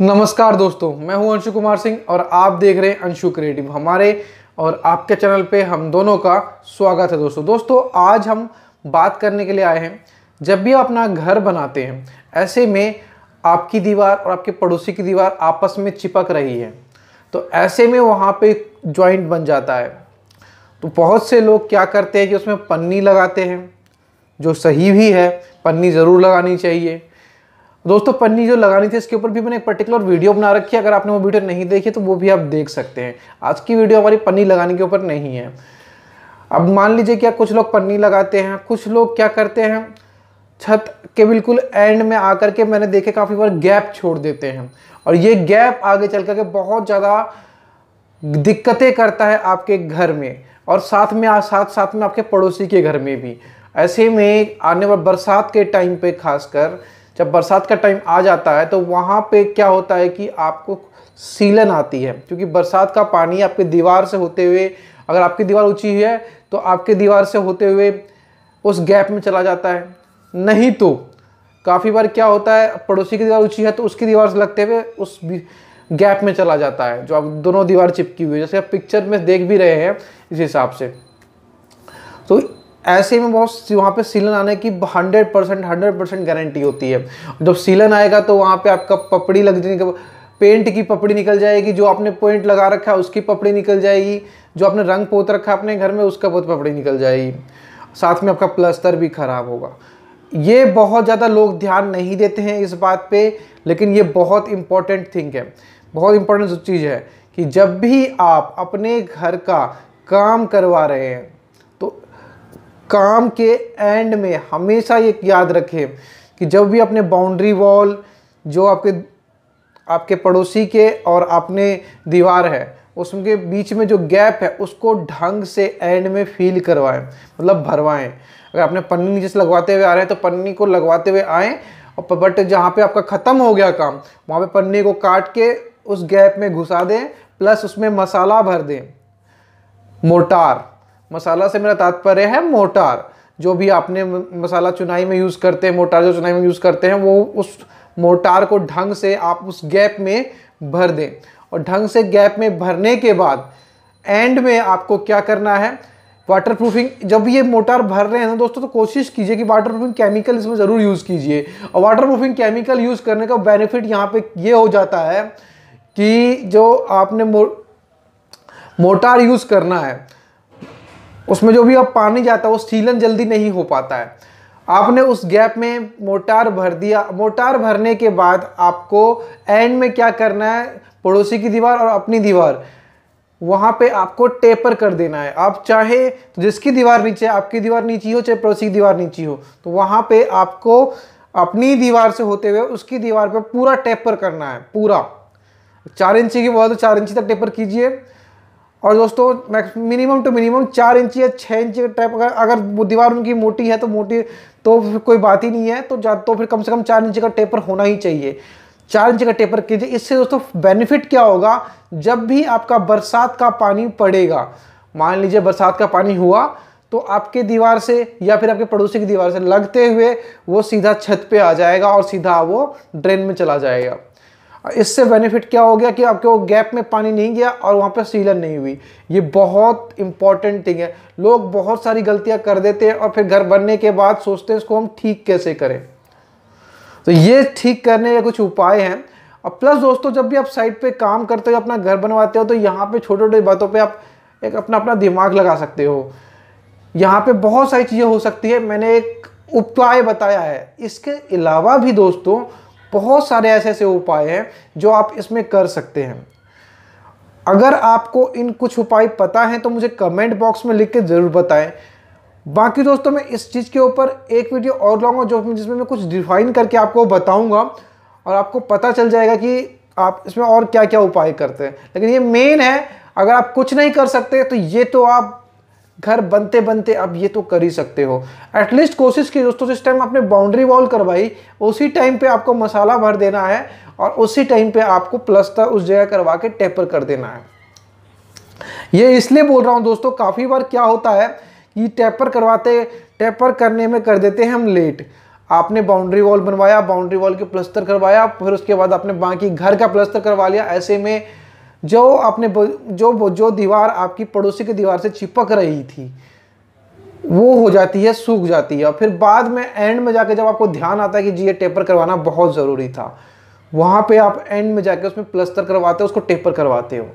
नमस्कार दोस्तों मैं हूं अंशु कुमार सिंह और आप देख रहे हैं अंशु क्रिएटिव हमारे और आपके चैनल पे हम दोनों का स्वागत है दोस्तों दोस्तों आज हम बात करने के लिए आए हैं जब भी आप अपना घर बनाते हैं ऐसे में आपकी दीवार और आपके पड़ोसी की दीवार आपस में चिपक रही है तो ऐसे में वहाँ पर जॉइंट बन जाता है तो बहुत से लोग क्या करते हैं कि उसमें पन्नी लगाते हैं जो सही भी है पन्नी ज़रूर लगानी चाहिए दोस्तों पन्नी जो लगानी थी इसके ऊपर भी मैंने एक पर्टिकुलर वीडियो बना रखी है अगर आपने वो वीडियो नहीं देखी तो वो भी आप देख सकते हैं आज की वीडियो हमारी पन्नी लगाने के ऊपर नहीं है अब मान लीजिए क्या कुछ लोग पन्नी लगाते हैं कुछ लोग क्या करते हैं छत के बिल्कुल एंड में आकर के मैंने देखे काफ़ी बार गैप छोड़ देते हैं और ये गैप आगे चल करके बहुत ज़्यादा दिक्कतें करता है आपके घर में और साथ में साथ साथ में आपके पड़ोसी के घर में भी ऐसे में आने वाले बरसात के टाइम पे खासकर जब बरसात का टाइम आ जाता है तो वहाँ पे क्या होता है कि आपको सीलन आती है क्योंकि बरसात का पानी आपके दीवार से होते हुए अगर आपकी दीवार ऊँची है तो आपके दीवार से होते हुए उस गैप में चला जाता है नहीं तो काफ़ी बार क्या होता है पड़ोसी की दीवार ऊँची है तो उसकी दीवार से लगते हुए उस गैप में चला जाता है जो आप दोनों दीवार चिपकी हुई है जैसे आप पिक्चर में देख भी रहे हैं इस हिसाब से तो ऐसे में बहुत वहाँ पे सीलन आने की 100 परसेंट हंड्रेड परसेंट गारंटी होती है जब सीलन आएगा तो वहाँ पे आपका पपड़ी लग जाएगी पेंट की पपड़ी निकल जाएगी जो आपने पेंट लगा रखा है उसकी पपड़ी निकल जाएगी जो आपने रंग पोत रखा है अपने घर में उसका बहुत पपड़ी निकल जाएगी साथ में आपका प्लस्तर भी ख़राब होगा ये बहुत ज़्यादा लोग ध्यान नहीं देते हैं इस बात पर लेकिन ये बहुत इंपॉर्टेंट थिंग है बहुत इंपॉर्टेंट चीज़ है कि जब भी आप अपने घर का काम करवा रहे हैं काम के एंड में हमेशा ये याद रखें कि जब भी अपने बाउंड्री वॉल जो आपके आपके पड़ोसी के और अपने दीवार है उसके बीच में जो गैप है उसको ढंग से एंड में फील करवाएं मतलब भरवाएं अगर आपने पन्नी नीचे से लगवाते हुए आ रहे हैं तो पन्नी को लगवाते हुए आएँ और बट जहाँ पे आपका ख़त्म हो गया काम वहाँ पे पन्नी को काट के उस गैप में घुसा दें प्लस उसमें मसाला भर दें मोटार मसाला से मेरा तात्पर्य है मोटार जो भी आपने मसाला चुनाई में यूज़ करते हैं मोटार जो चुनाई में यूज़ करते हैं वो उस मोटार को ढंग से आप उस गैप में भर दें और ढंग से गैप में भरने के बाद एंड में आपको क्या करना है वाटर प्रूफिंग जब ये मोटार भर रहे हैं ना दोस्तों तो कोशिश कीजिए कि वाटर प्रूफिंग केमिकल इसमें ज़रूर यूज़ कीजिए और वाटर प्रूफिंग केमिकल यूज़ करने का बेनिफिट यहाँ पे ये हो जाता है कि जो आपने मो, मोटार यूज़ करना है उसमें जो भी अब पानी जाता है वो सीलन जल्दी नहीं हो पाता है आपने उस गैप में मोटार भर दिया मोटार भरने के बाद आपको एंड में क्या करना है पड़ोसी की दीवार और अपनी दीवार वहाँ पे आपको टेपर कर देना है आप चाहे तो जिसकी दीवार नीचे आपकी दीवार नीची हो चाहे पड़ोसी की दीवार नीची हो तो वहाँ पे आपको अपनी दीवार से होते हुए उसकी दीवार पे पूरा टेपर करना है पूरा चार इंची की बहुत तो चार इंची तक टेपर कीजिए और दोस्तों मैक्स मिनिमम टू मिनिमम चार इंच या छः इंच टाइप अगर अगर दीवार उनकी मोटी है तो मोटी तो कोई बात ही नहीं है तो तो फिर कम से कम चार इंच का टेपर होना ही चाहिए चार इंच का टेपर कीजिए इससे दोस्तों बेनिफिट क्या होगा जब भी आपका बरसात का पानी पड़ेगा मान लीजिए बरसात का पानी हुआ तो आपके दीवार से या फिर आपके पड़ोसी की दीवार से लगते हुए वो सीधा छत पे आ जाएगा और सीधा वो ड्रेन में चला जाएगा इससे बेनिफिट क्या हो गया कि आपके वो गैप में पानी नहीं गया और वहाँ पर सीलन नहीं हुई ये बहुत इंपॉर्टेंट थिंग है लोग बहुत सारी गलतियाँ कर देते हैं और फिर घर बनने के बाद सोचते हैं इसको हम ठीक कैसे करें तो ये ठीक करने के कुछ उपाय हैं और प्लस दोस्तों जब भी आप साइट पर काम करते हो अपना घर बनवाते हो तो यहाँ पे छोटे छोटे बातों पर आप एक अपना अपना दिमाग लगा सकते हो यहाँ पे बहुत सारी चीज़ें हो सकती है मैंने एक उपाय बताया है इसके अलावा भी दोस्तों बहुत सारे ऐसे ऐसे उपाय हैं जो आप इसमें कर सकते हैं अगर आपको इन कुछ उपाय पता है तो मुझे कमेंट बॉक्स में लिख के ज़रूर बताएं बाकी दोस्तों मैं इस चीज़ के ऊपर एक वीडियो और लाऊंगा जो जिसमें मैं कुछ डिफाइन करके आपको बताऊंगा और आपको पता चल जाएगा कि आप इसमें और क्या क्या उपाय करते हैं लेकिन ये मेन है अगर आप कुछ नहीं कर सकते तो ये तो आप घर बनते बनते आप ये तो कर ही सकते हो एटलीस्ट कोशिश की दोस्तों जिस टाइम आपने बाउंड्री वॉल करवाई उसी टाइम पे आपको मसाला भर देना है और उसी टाइम पे आपको प्लस्तर उस जगह करवा के टेपर कर देना है ये इसलिए बोल रहा हूँ दोस्तों काफ़ी बार क्या होता है कि टेपर करवाते टेपर करने में कर देते हैं हम लेट आपने बाउंड्री वॉल बनवाया बाउंड्री वॉल के प्लस्तर करवाया फिर उसके बाद आपने बाकी घर का प्लस्तर करवा लिया ऐसे में जो अपने जो जो दीवार आपकी पड़ोसी की दीवार से चिपक रही थी वो हो जाती है सूख जाती है और फिर बाद में एंड में जाके जब आपको ध्यान आता है कि जी ये टेपर करवाना बहुत ज़रूरी था वहाँ पे आप एंड में जाके उसमें प्लस्तर करवाते हो उसको टेपर करवाते हो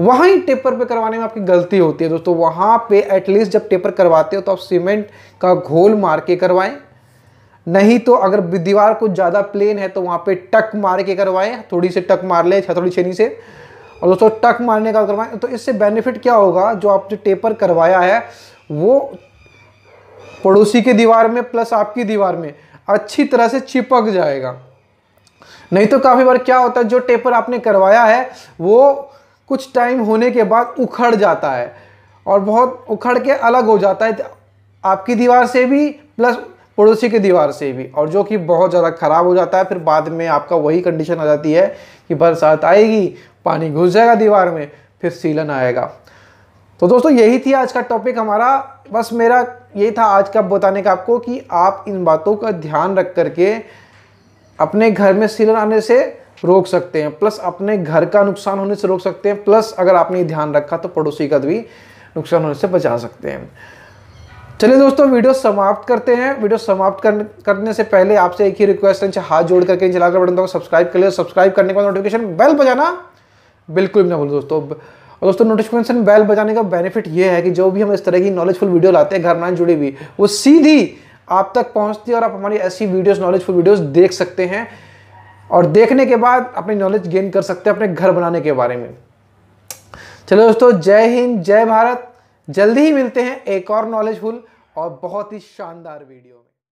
वहाँ ही टेपर पे करवाने में आपकी गलती होती है दोस्तों वहाँ पे एटलीस्ट जब टेपर करवाते हो तो आप सीमेंट का घोल मार के करवाएं नहीं तो अगर दीवार कुछ ज़्यादा प्लेन है तो वहाँ पे टक मार के करवाएं थोड़ी सी टक मार लें थोड़ी छेनी से और दोस्तों टक मारने का करवाएं तो इससे बेनिफिट क्या होगा जो आपने टेपर करवाया है वो पड़ोसी की दीवार में प्लस आपकी दीवार में अच्छी तरह से चिपक जाएगा नहीं तो काफ़ी बार क्या होता है जो टेपर आपने करवाया है वो कुछ टाइम होने के बाद उखड़ जाता है और बहुत उखड़ के अलग हो जाता है आपकी दीवार से भी प्लस पड़ोसी की दीवार से भी और जो कि बहुत ज़्यादा ख़राब हो जाता है फिर बाद में आपका वही कंडीशन आ जाती है कि बरसात आएगी पानी घुस जाएगा दीवार में फिर सीलन आएगा तो दोस्तों यही थी आज का टॉपिक हमारा बस मेरा यही था आज का बताने का आपको कि आप इन बातों का ध्यान रख करके अपने घर में सीलन आने से रोक सकते हैं प्लस अपने घर का नुकसान होने से रोक सकते हैं प्लस अगर आपने ध्यान रखा तो पड़ोसी का भी नुकसान होने से बचा सकते हैं चलिए दोस्तों वीडियो समाप्त करते हैं वीडियो समाप्त करने से पहले आपसे एक ही रिक्वेस्ट है हाथ जोड़ करके चलाकर बटन को सब्सक्राइब कर लिया सब्सक्राइब करने के बाद नोटिफिकेशन बेल बजाना बिल्कुल भी ना भूलो दोस्तों और दोस्तों नोटिफिकेशन बेल बजाने का बेनिफिट ये है कि जो भी हम इस तरह की नॉलेजफुल वीडियो लाते हैं घर में जुड़ी हुई वो सीधी आप तक पहुंचती है और आप हमारी ऐसी वीडियोस नॉलेजफुल वीडियोस देख सकते हैं और देखने के बाद अपनी नॉलेज गेन कर सकते हैं अपने घर बनाने के बारे में चलो दोस्तों जय हिंद जय भारत जल्दी ही मिलते हैं एक और नॉलेजफुल और बहुत ही शानदार वीडियो